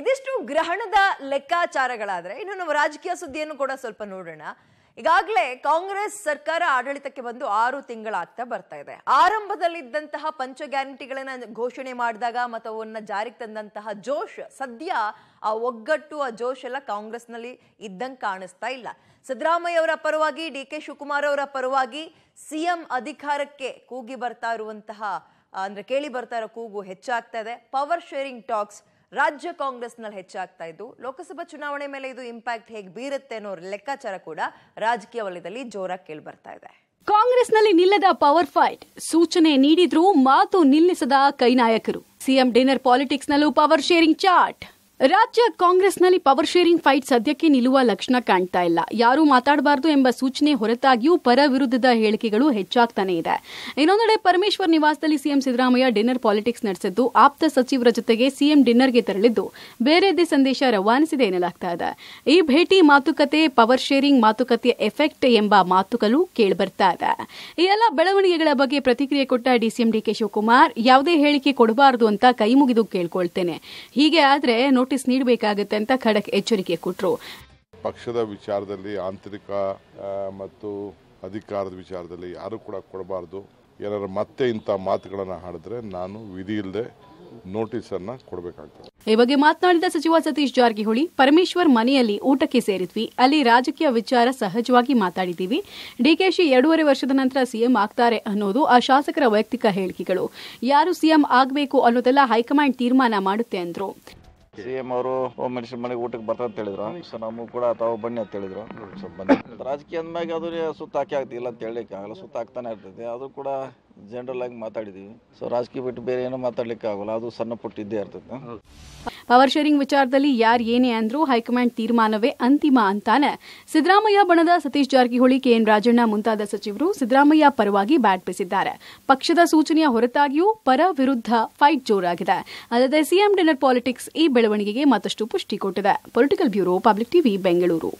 ಇದಿಷ್ಟು ಗ್ರಹಣದ ಲೆಕ್ಕಾಚಾರಗಳಾದ್ರೆ ಇನ್ನು ನಾವು ರಾಜಕೀಯ ಸುದ್ದಿಯನ್ನು ಕೂಡ ಸ್ವಲ್ಪ ನೋಡೋಣ ಈಗಾಗಲೇ ಕಾಂಗ್ರೆಸ್ ಸರ್ಕಾರ ಆಡಳಿತಕ್ಕೆ ಬಂದು ಆರು ತಿಂಗಳಾಗ್ತಾ ಬರ್ತಾ ಇದೆ ಆರಂಭದಲ್ಲಿದ್ದಂತಹ ಪಂಚ ಗ್ಯಾರಂಟಿಗಳನ್ನ ಘೋಷಣೆ ಮಾಡಿದಾಗ ಮತ್ತು ಅವನ್ನ ಜಾರಿಗೆ ತಂದಂತಹ ಜೋಶ್ ಸದ್ಯ ಆ ಒಗ್ಗಟ್ಟು ಆ ಜೋಶ್ ಎಲ್ಲ ಕಾಂಗ್ರೆಸ್ನಲ್ಲಿ ಇದ್ದಂಗೆ ಕಾಣಿಸ್ತಾ ಇಲ್ಲ ಸಿದ್ದರಾಮಯ್ಯ ಅವರ ಪರವಾಗಿ ಡಿ ಕೆ ಶಿವಕುಮಾರ್ ಅವರ ಪರವಾಗಿ ಸಿಎಂ ಅಧಿಕಾರಕ್ಕೆ ಕೂಗಿ ಬರ್ತಾ ಇರುವಂತಹ ಅಂದ್ರೆ ಕೇಳಿ ಬರ್ತಾ ಇರೋ ಕೂಗು ಹೆಚ್ಚಾಗ್ತಾ ಇದೆ ಪವರ್ ಶೇರಿಂಗ್ ಟಾಕ್ಸ್ ರಾಜ್ಯ ಕಾಂಗ್ರೆಸ್ನಲ್ಲಿ ಹೆಚ್ಚಾಗ್ತಾ ಇದ್ದು ಲೋಕಸಭಾ ಚುನಾವಣೆ ಮೇಲೆ ಇದು ಇಂಪ್ಯಾಕ್ಟ್ ಹೇಗೆ ಬೀರುತ್ತೆ ಅನ್ನೋ ಲೆಕ್ಕಾಚಾರ ಕೂಡ ರಾಜಕೀಯ ವಲಯದಲ್ಲಿ ಜೋರಾಗಿ ಕೇಳಿ ಬರ್ತಾ ಇದೆ ಕಾಂಗ್ರೆಸ್ನಲ್ಲಿ ನಿಲ್ಲದ ಪವರ್ ಫೈಟ್ ಸೂಚನೆ ನೀಡಿದ್ರೂ ಮಾತು ನಿಲ್ಲಿಸದ ಕೈ ನಾಯಕರು ಸಿಎಂ ಡಿನ್ನರ್ ಪಾಲಿಟಿಕ್ಸ್ನಲ್ಲೂ ಪವರ್ ಶೇರಿಂಗ್ ಚಾಟ್ ರಾಜ್ಯ ಕಾಂಗ್ರೆಸ್ನಲ್ಲಿ ಪವರ್ ಶೇರಿಂಗ್ ಫೈಟ್ ಸದ್ಯಕ್ಕೆ ನಿಲ್ಲುವ ಲಕ್ಷಣ ಕಾಣ್ತಾ ಇಲ್ಲ ಯಾರೂ ಮಾತಾಡಬಾರದು ಎಂಬ ಸೂಚನೆ ಹೊರತಾಗಿಯೂ ಪರ ವಿರುದ್ಧದ ಹೇಳಿಕೆಗಳು ಹೆಚ್ಚಾಗ್ತಾನೆ ಇದೆ ಇನ್ನೊಂದೆಡೆ ಪರಮೇಶ್ವರ್ ನಿವಾಸದಲ್ಲಿ ಸಿಎಂ ಸಿದ್ದರಾಮಯ್ಯ ಡಿನ್ನರ್ ಪಾಲಿಟಿಕ್ಸ್ ನಡೆಸಿದ್ದು ಆಪ್ತ ಸಚಿವರ ಜೊತೆಗೆ ಸಿಎಂ ಡಿನ್ನರ್ಗೆ ತೆರಳಿದ್ದು ಬೇರೆದೇ ಸಂದೇಶ ರವಾನಿಸಿದೆ ಎನ್ನಲಾಗ್ತಾ ಇದೆ ಈ ಭೇಟಿ ಮಾತುಕತೆ ಪವರ್ ಶೇರಿಂಗ್ ಮಾತುಕತೆಯ ಎಫೆಕ್ಟ್ ಎಂಬ ಮಾತುಕಲು ಕೇಳಿಬರ್ತಾ ಇದೆ ಈ ಎಲ್ಲ ಬೆಳವಣಿಗೆಗಳ ಬಗ್ಗೆ ಪ್ರತಿಕ್ರಿಯೆ ಕೊಟ್ಟ ಡಿಸಿಎಂ ಡಿಕೆ ಶಿವಕುಮಾರ್ ಯಾವುದೇ ಹೇಳಿಕೆ ಕೊಡಬಾರದು ಅಂತ ಕೈ ಮುಗಿದು ಕೇಳ್ಕೊಳ್ತೇನೆ ಹೀಗೆ ಆದರೆ ನೋಟಿಸ್ ನೀಡಬೇಕಾಗುತ್ತೆ ಅಂತ ಖಡಕ್ ಎಚ್ಚರಿಕೆ ಕೊಟ್ಟರು ಪಕ್ಷದ ವಿಚಾರದಲ್ಲಿ ಆಂತರಿಕ ಮತ್ತು ಅಧಿಕಾರದ ವಿಚಾರದಲ್ಲಿ ಯಾರು ಕೂಡ ಕೊಡಬಾರ್ದು ಏನಾದ್ರು ಮತ್ತೆ ಇಂಥ ಮಾತುಗಳನ್ನು ಹಾಡಿದ್ರೆ ನಾನು ವಿಧಿ ಇಲ್ಲದೆ ಅನ್ನ ಕೊಡಬೇಕಾಗ್ತದೆ ಈ ಬಗ್ಗೆ ಮಾತನಾಡಿದ ಸಚಿವ ಸತೀಶ್ ಜಾರಕಿಹೊಳಿ ಪರಮೇಶ್ವರ್ ಮನೆಯಲ್ಲಿ ಊಟಕ್ಕೆ ಸೇರಿದ್ವಿ ಅಲ್ಲಿ ರಾಜಕೀಯ ವಿಚಾರ ಸಹಜವಾಗಿ ಮಾತಾಡಿದ್ದೀವಿ ಡಿಕೆಶಿ ಎರಡೂವರೆ ವರ್ಷದ ನಂತರ ಸಿಎಂ ಆಗ್ತಾರೆ ಅನ್ನೋದು ಆ ಶಾಸಕರ ವೈಯಕ್ತಿಕ ಹೇಳಿಕೆಗಳು ಯಾರು ಸಿಎಂ ಆಗಬೇಕು ಅನ್ನೋದೆಲ್ಲ ಹೈಕಮಾಂಡ್ ತೀರ್ಮಾನ ಮಾಡುತ್ತೆ ಅಂದ್ರು ಸಿಎಂ ಅವರು ಹೋಮ್ ಮನೆಗೆ ಊಟಕ್ಕೆ ಬರ್ತಾ ಅಂತ ಹೇಳಿದ್ರು ಸೊ ನಮಗೂ ಕೂಡ ತಾವು ಬನ್ನಿ ಅಂತ ಹೇಳಿದ್ರು ಸೊ ಬನ್ನಿ ರಾಜಕೀಯ ಅಂದ್ಮ್ಯಾಗ ಅದು ಸುತ್ತ ಹಾಕಿ ಆಗ್ತಿಲ್ಲ ಅಂತ ಹೇಳಲಿಕ್ಕೆ ಆಗಲ್ಲ ಸುತ್ತ ಹಾಕ್ತಾನೆ ಇರ್ತೈತಿ ಅದು ಕೂಡ ಜನರಲ್ ಆಗಿ ಮಾತಾಡಿದೀವಿ ಸೊ ರಾಜಕೀಯ ಬಿಟ್ಟು ಬೇರೆ ಏನೋ ಮಾತಾಡ್ಲಿಕ್ಕೆ ಆಗೋಲ್ಲ ಅದು ಸಣ್ಣ ಪುಟ್ಟ ಇದ್ದೇ ಇರ್ತದೆ ಪವರ್ ಶೇರಿಂಗ್ ವಿಚಾರದಲ್ಲಿ ಯಾರು ಏನೇ ಅಂದ್ರೂ ಹೈಕಮಾಂಡ್ ತೀರ್ಮಾನವೇ ಅಂತಿಮ ಅಂತಾನೆ ಸಿದ್ದರಾಮಯ್ಯ ಬಣದ ಸತೀಶ್ ಜಾರಕಿಹೊಳಿ ಕೆಎನ್ ರಾಜಣ್ಣ ಮುಂತಾದ ಸಚಿವರು ಸಿದ್ದರಾಮಯ್ಯ ಪರವಾಗಿ ಬ್ಯಾಟ್ ಬೀಸಿದ್ದಾರೆ ಪಕ್ಷದ ಸೂಚನೆಯ ಹೊರತಾಗಿಯೂ ಪರ ವಿರುದ್ಧ ಫೈಟ್ ಜೋರಾಗಿದೆ ಅಲ್ಲದೆ ಸಿಎಂ ಡಿನ್ನರ್ ಪಾಲಿಟಿಕ್ಸ್ ಈ ಬೆಳವಣಿಗೆಗೆ ಮತ್ತಷ್ಟು ಪುಷ್ಟಿ ಕೊಟ್ಟಿದೆ political bureau public TV Bengaluru